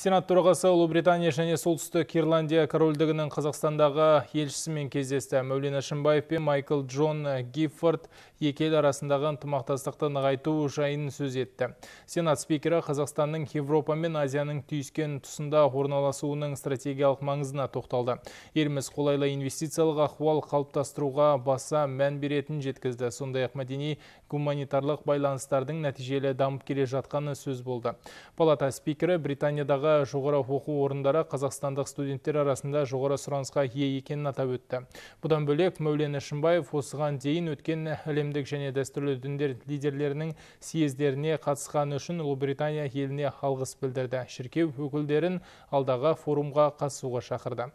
Сенат төрағасы Ұлыбритания және солтүстік Ирландия корольдігінің Қазақстандағы елшісімен кездесті. Мәулен Әшімбаев пен Майкл Джон Гиффорд екі арасындағы ынтымақтастықты нығайту жайын сөз етті. Сенат спикері Қазақстанның Европа мен Азияның түйіскен тұсында орналасуының стратегиялық маңызына тоқталды. Еліміз қолайлы инвестициялық ахуал қалыптастыруға баса мән беретін жеткізді. Сондай-ақ мәдени гуманитарлық байланыстардың нәтижелі дамып келе жатқаны сөз болды. Палата спикері Британиядағы жоғары оқу орындары қазақстандық студенттер арасында жоғары сұранысқа ие екенін атап өтті бұдан бөлек мәулен әшімбаев осыған дейін өткен әлемдік және дәстүрлі діндер лидерлерінің съездеріне қатысқаны үшін ұлыбритания еліне алғыс білдірді шіркеу өкілдерін алдағы форумға қатысуға шақырды